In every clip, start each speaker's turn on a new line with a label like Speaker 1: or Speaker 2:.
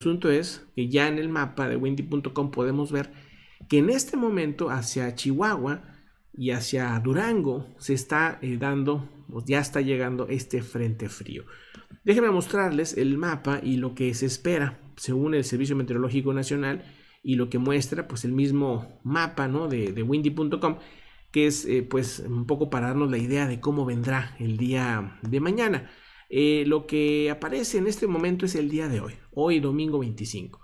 Speaker 1: asunto es que ya en el mapa de windy.com podemos ver que en este momento hacia Chihuahua y hacia Durango se está eh, dando, ya está llegando este frente frío. Déjenme mostrarles el mapa y lo que se espera según el Servicio Meteorológico Nacional y lo que muestra pues el mismo mapa ¿no? de, windy.com que es eh, pues un poco para darnos la idea de cómo vendrá el día de mañana. Eh, lo que aparece en este momento es el día de hoy, hoy domingo 25.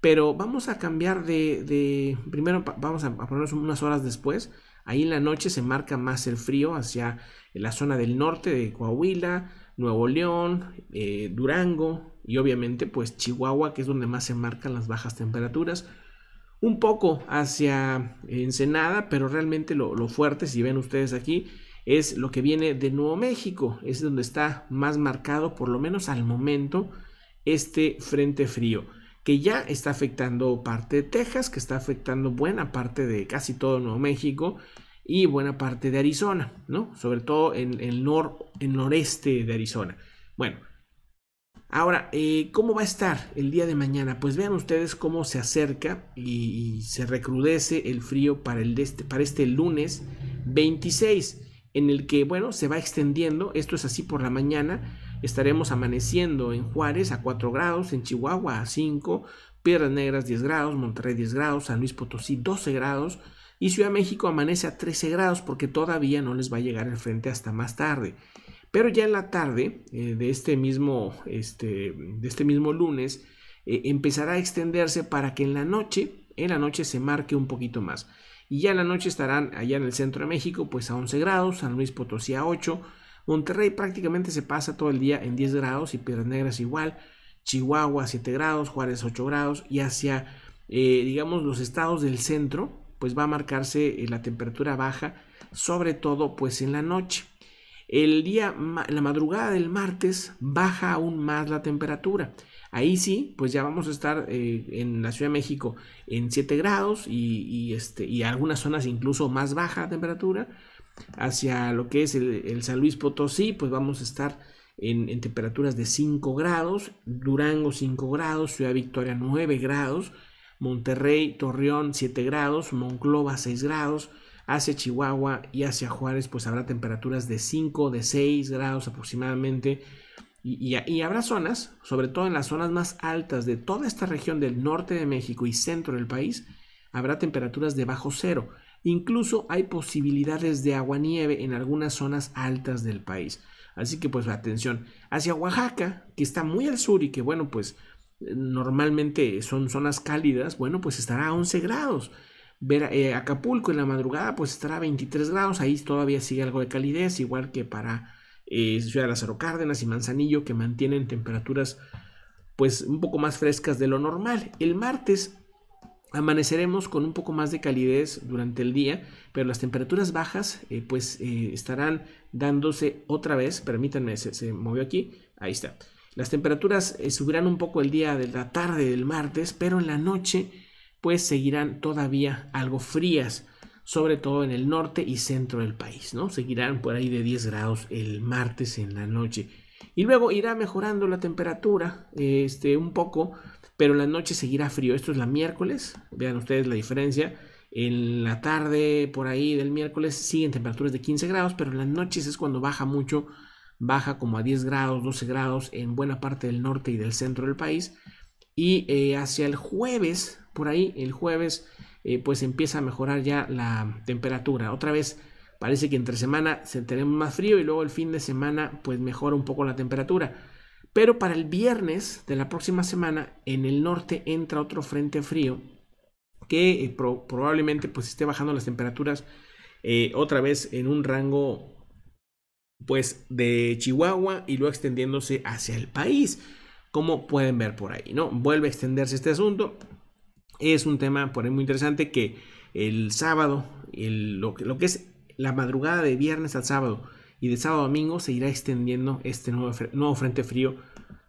Speaker 1: Pero vamos a cambiar de, primero vamos a, ponernos unas horas después. Ahí en la noche se marca más el frío hacia la zona del norte de Coahuila, Nuevo León, eh, Durango y obviamente pues Chihuahua, que es donde más se marcan las bajas temperaturas. Un poco hacia Ensenada, pero realmente lo fuerte, si ven ustedes aquí, es lo que viene de Nuevo México, es donde está más marcado, por lo menos al momento, este frente frío, que ya está afectando parte de Texas, que está afectando buena parte de casi todo Nuevo México y buena parte de Arizona, ¿no? Sobre todo en el, noreste de Arizona. Bueno, ahora, eh, ¿cómo va a estar el día de mañana? Pues vean ustedes cómo se acerca y, se recrudece el frío para, el este, para este lunes 26 en el que, bueno, se va extendiendo. Esto es así por la mañana. Estaremos amaneciendo en Juárez a 4 grados, en Chihuahua a 5, Piedras Negras 10 grados, Monterrey 10 grados, San Luis Potosí 12 grados y Ciudad México amanece a 13 grados porque todavía no les va a llegar el frente hasta más tarde. Pero ya en la tarde eh, de, este mismo, este, de este mismo lunes eh, empezará a extenderse para que en la noche, en la noche se marque un poquito más. Y ya en la noche estarán allá en el centro de México, pues a 11 grados, San Luis Potosí a 8, Monterrey prácticamente se pasa todo el día en 10 grados y Piedras Negras igual, Chihuahua 7 grados, Juárez 8 grados y hacia, eh, digamos, los estados del centro, pues va a marcarse eh, la temperatura baja, sobre todo pues en la noche. El día, la madrugada del martes baja aún más la temperatura. Ahí sí, pues ya vamos a estar eh, en la Ciudad de México en 7 grados este, y, algunas zonas incluso más baja la temperatura. Hacia lo que es el, San Luis Potosí, pues vamos a estar en, en, temperaturas de 5 grados, Durango 5 grados, Ciudad Victoria 9 grados, Monterrey, Torreón 7 grados, Monclova 6 grados, hacia Chihuahua y hacia Juárez, pues habrá temperaturas de 5, de 6 grados aproximadamente. Y, habrá zonas, sobre todo en las zonas más altas de toda esta región del norte de México y centro del país, habrá temperaturas de bajo cero. Incluso hay posibilidades de agua nieve en algunas zonas altas del país. Así que pues atención, hacia Oaxaca, que está muy al sur y que bueno, pues eh, normalmente son zonas cálidas, bueno, pues estará a 11 grados. Ver, eh, Acapulco en la madrugada pues estará a 23 grados, ahí todavía sigue algo de calidez, igual que para eh, Ciudad de las Cárdenas y Manzanillo que mantienen temperaturas pues un poco más frescas de lo normal. El martes amaneceremos con un poco más de calidez durante el día, pero las temperaturas bajas eh, pues estarán dándose otra vez, permítanme, se, se movió aquí, ahí está. Las temperaturas subirán un poco el día de la tarde del martes, pero en la noche pues seguirán todavía algo frías, sobre todo en el norte y centro del país, ¿no? Seguirán por ahí de 10 grados el martes en la noche. Y luego irá mejorando la temperatura este, un poco, pero la noche seguirá frío. Esto es la miércoles, vean ustedes la diferencia. En la tarde, por ahí del miércoles, siguen temperaturas de 15 grados, pero en las noches es cuando baja mucho, baja como a 10 grados, 12 grados en buena parte del norte y del centro del país. Y eh, hacia el jueves, por ahí el jueves eh, pues empieza a mejorar ya la temperatura. Otra vez parece que entre semana se tenemos más frío y luego el fin de semana pues mejora un poco la temperatura. Pero para el viernes de la próxima semana en el norte entra otro frente frío que eh, probablemente pues esté bajando las temperaturas eh, otra vez en un rango pues de Chihuahua y luego extendiéndose hacia el país como pueden ver por ahí, ¿no? Vuelve a extenderse este asunto, es un tema por ahí muy interesante que el sábado, lo, que, lo, que, es la madrugada de viernes al sábado y de sábado a domingo se irá extendiendo este nuevo, nuevo frente frío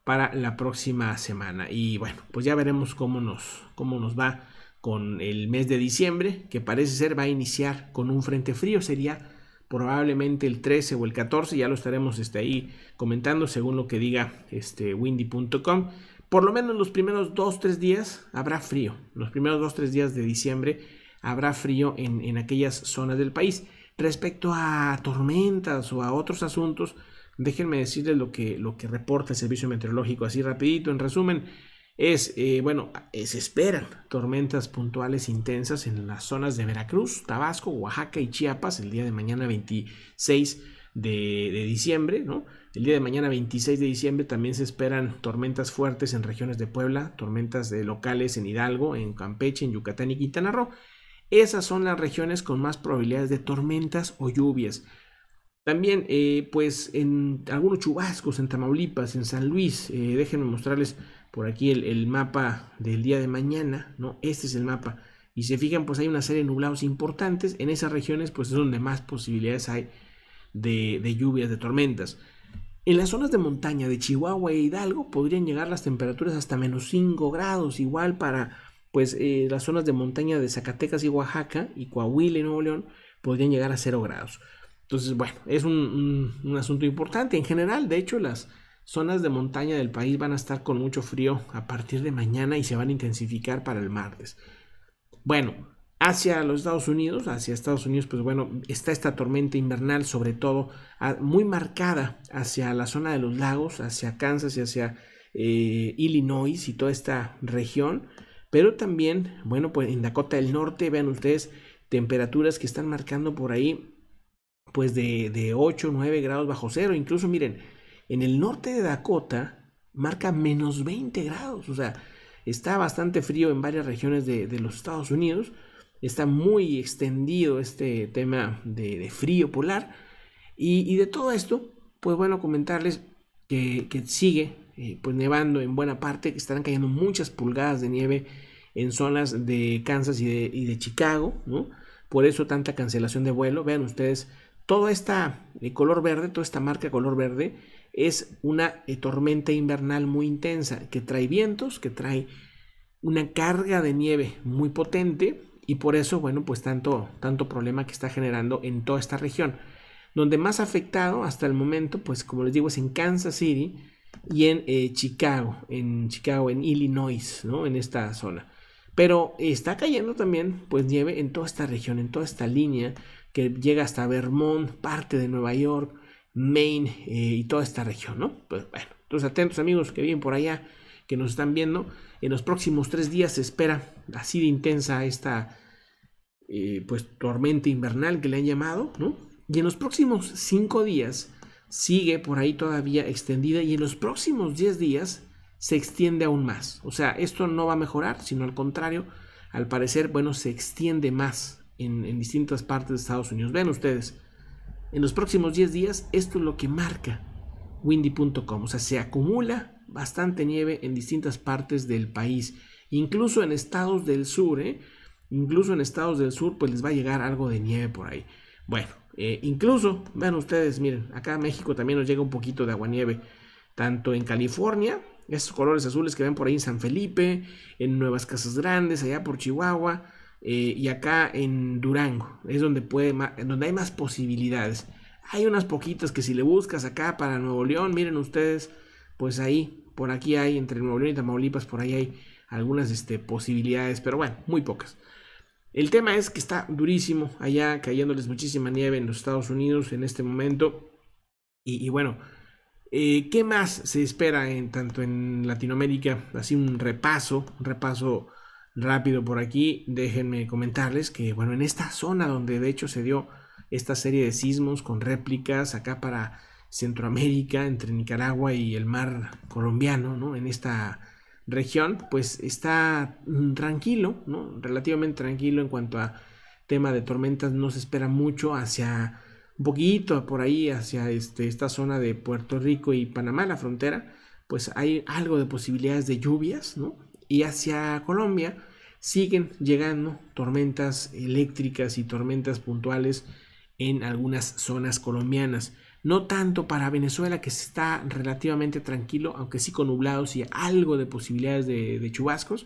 Speaker 1: para la próxima semana. Y bueno, pues ya veremos cómo nos, cómo nos va con el mes de diciembre, que parece ser va a iniciar con un frente frío, sería probablemente el 13 o el 14, ya lo estaremos este, ahí comentando según lo que diga este, windy.com, por lo menos los primeros 2-3 días habrá frío. Los primeros 2-3 días de diciembre habrá frío en, aquellas zonas del país. Respecto a tormentas o a otros asuntos, déjenme decirles lo que, lo que reporta el servicio meteorológico así rapidito. En resumen, es, eh, bueno, eh, se esperan tormentas puntuales intensas en las zonas de Veracruz, Tabasco, Oaxaca y Chiapas el día de mañana 26 de, diciembre, ¿no? El día de mañana, 26 de diciembre, también se esperan tormentas fuertes en regiones de Puebla, tormentas de locales en Hidalgo, en Campeche, en Yucatán y Quintana Roo. Esas son las regiones con más probabilidades de tormentas o lluvias. También, eh, pues, en algunos chubascos, en Tamaulipas, en San Luis, eh, déjenme mostrarles por aquí el, mapa del día de mañana, ¿no? Este es el mapa. Y se fijan, pues hay una serie de nublados importantes. En esas regiones, pues es donde más posibilidades hay de, lluvias, de tormentas. En las zonas de montaña de Chihuahua e Hidalgo podrían llegar las temperaturas hasta menos 5 grados, igual para pues, eh, las zonas de montaña de Zacatecas y Oaxaca y Coahuila y Nuevo León podrían llegar a 0 grados. Entonces, bueno, es un, asunto importante. En general, de hecho, las zonas de montaña del país van a estar con mucho frío a partir de mañana y se van a intensificar para el martes. Bueno, hacia los Estados Unidos, hacia Estados Unidos, pues bueno, está esta tormenta invernal, sobre todo muy marcada hacia la zona de los lagos, hacia Kansas y hacia eh, Illinois y toda esta región. Pero también, bueno, pues en Dakota del Norte, vean ustedes, temperaturas que están marcando por ahí, pues de, 8 8, 9 grados bajo cero. Incluso, miren, en el norte de Dakota marca menos 20 grados, o sea, está bastante frío en varias regiones de los Estados Unidos está muy extendido este tema de, frío polar. Y, de todo esto, pues bueno, comentarles que, sigue eh, pues nevando en buena parte, que estarán cayendo muchas pulgadas de nieve en zonas de Kansas y de, Chicago, Por eso tanta cancelación de vuelo. Vean ustedes, todo esta de eh, color verde, toda esta marca color verde, es una eh, tormenta invernal muy intensa, que trae vientos, que trae una carga de nieve muy potente y por eso, bueno, pues tanto, tanto problema que está generando en toda esta región. Donde más afectado hasta el momento, pues como les digo, es en Kansas City y en eh, Chicago, en Chicago, en Illinois, ¿no? En esta zona. Pero está cayendo también, pues, nieve en toda esta región, en toda esta línea que llega hasta Vermont, parte de Nueva York, Maine eh, y toda esta región, ¿no? Pues bueno, entonces atentos amigos que viven por allá que nos están viendo. En los próximos tres días se espera así de intensa esta eh, pues, tormenta invernal que le han llamado, ¿no? Y en los próximos cinco días sigue por ahí todavía extendida y en los próximos diez días se extiende aún más. O sea, esto no va a mejorar, sino al contrario, al parecer, bueno, se extiende más en, distintas partes de Estados Unidos. Vean ustedes, en los próximos diez días esto es lo que marca windy.com. O sea, se acumula bastante nieve en distintas partes del país. Incluso en estados del sur, ¿eh? Incluso en estados del sur, pues les va a llegar algo de nieve por ahí. Bueno, eh, incluso, vean ustedes, miren, acá en México también nos llega un poquito de aguanieve. Tanto en California, esos colores azules que ven por ahí en San Felipe, en Nuevas Casas Grandes, allá por Chihuahua, eh, y acá en Durango, es donde, puede donde hay más posibilidades. Hay unas poquitas que si le buscas acá para Nuevo León, miren ustedes, pues ahí por aquí hay, entre Nuevo León y Tamaulipas, por ahí hay algunas este, posibilidades, pero bueno, muy pocas. El tema es que está durísimo allá, cayéndoles muchísima nieve en los Estados Unidos en este momento. Y, bueno, eh, ¿qué más se espera en tanto en Latinoamérica? Así un repaso, un repaso rápido por aquí. Déjenme comentarles que, bueno, en esta zona donde de hecho se dio esta serie de sismos con réplicas acá para Centroamérica, entre Nicaragua y el mar colombiano, ¿no? En esta región, pues está tranquilo, ¿no? Relativamente tranquilo en cuanto a tema de tormentas, no se espera mucho hacia un poquito por ahí, hacia este, esta zona de Puerto Rico y Panamá, la frontera, pues hay algo de posibilidades de lluvias, ¿no? Y hacia Colombia siguen llegando tormentas eléctricas y tormentas puntuales en algunas zonas colombianas. No tanto para Venezuela, que está relativamente tranquilo, aunque sí con nublados y algo de posibilidades de, chubascos.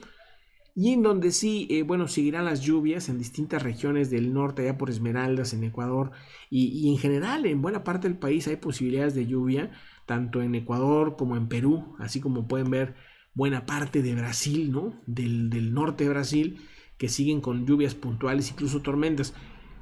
Speaker 1: Y en donde sí, eh, bueno, seguirán las lluvias en distintas regiones del norte, allá por Esmeraldas, en Ecuador, y, en general en buena parte del país hay posibilidades de lluvia, tanto en Ecuador como en Perú, así como pueden ver buena parte de Brasil, ¿no? del, norte de Brasil, que siguen con lluvias puntuales, incluso tormentas.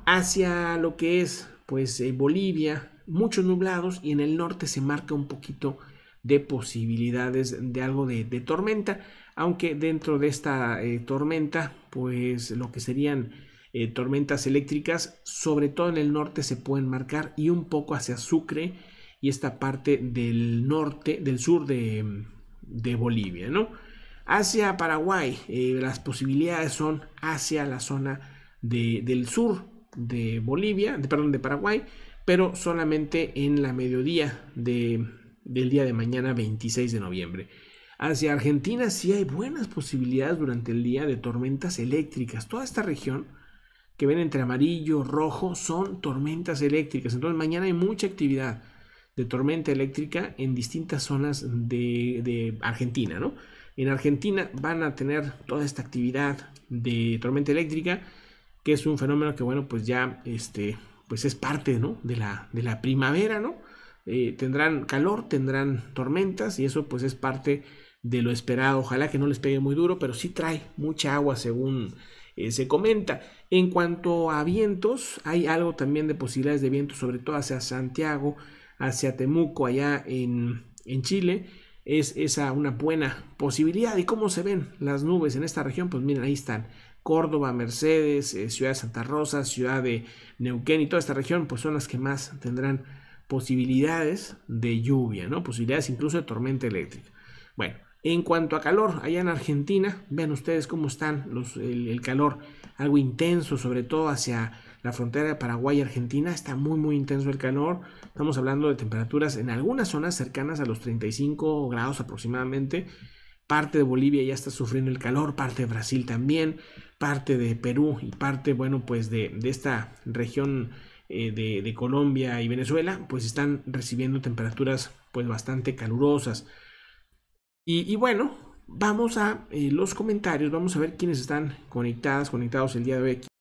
Speaker 1: Hacia lo que es pues eh, Bolivia, muchos nublados y en el norte se marca un poquito de posibilidades de algo de, tormenta, aunque dentro de esta eh, tormenta, pues lo que serían eh, tormentas eléctricas, sobre todo en el norte se pueden marcar y un poco hacia Sucre y esta parte del norte, del sur de, Bolivia, ¿no? Hacia Paraguay, las posibilidades son hacia la zona del sur, de Bolivia, de, perdón, de Paraguay, pero solamente en la mediodía de, del día de mañana 26 de noviembre. Hacia Argentina sí hay buenas posibilidades durante el día de tormentas eléctricas. Toda esta región que ven entre amarillo, rojo, son tormentas eléctricas. Entonces mañana hay mucha actividad de tormenta eléctrica en distintas zonas de, de Argentina, ¿no? En Argentina van a tener toda esta actividad de tormenta eléctrica que es un fenómeno que, bueno, pues ya, este, pues es parte, ¿no? De la, de la primavera, ¿no? Eh, tendrán calor, tendrán tormentas y eso pues es parte de lo esperado. Ojalá que no les pegue muy duro, pero sí trae mucha agua según eh, se comenta. En cuanto a vientos, hay algo también de posibilidades de viento, sobre todo hacia Santiago, hacia Temuco, allá en, en Chile. Es esa una buena posibilidad. ¿Y cómo se ven las nubes en esta región? Pues miren, ahí están. Córdoba, Mercedes, eh, Ciudad de Santa Rosa, Ciudad de Neuquén y toda esta región, pues son las que más tendrán posibilidades de lluvia, ¿no? Posibilidades incluso de tormenta eléctrica. Bueno, en cuanto a calor, allá en Argentina, vean ustedes cómo están los, el, calor, algo intenso, sobre todo hacia la frontera de Paraguay y Argentina, está muy, muy intenso el calor. Estamos hablando de temperaturas en algunas zonas cercanas a los 35 grados aproximadamente. Parte de Bolivia ya está sufriendo el calor, parte de Brasil también parte de Perú y parte, bueno, pues de, esta región eh, de, Colombia y Venezuela, pues están recibiendo temperaturas pues bastante calurosas. Y, bueno, vamos a eh, los comentarios, vamos a ver quiénes están conectadas, conectados el día de hoy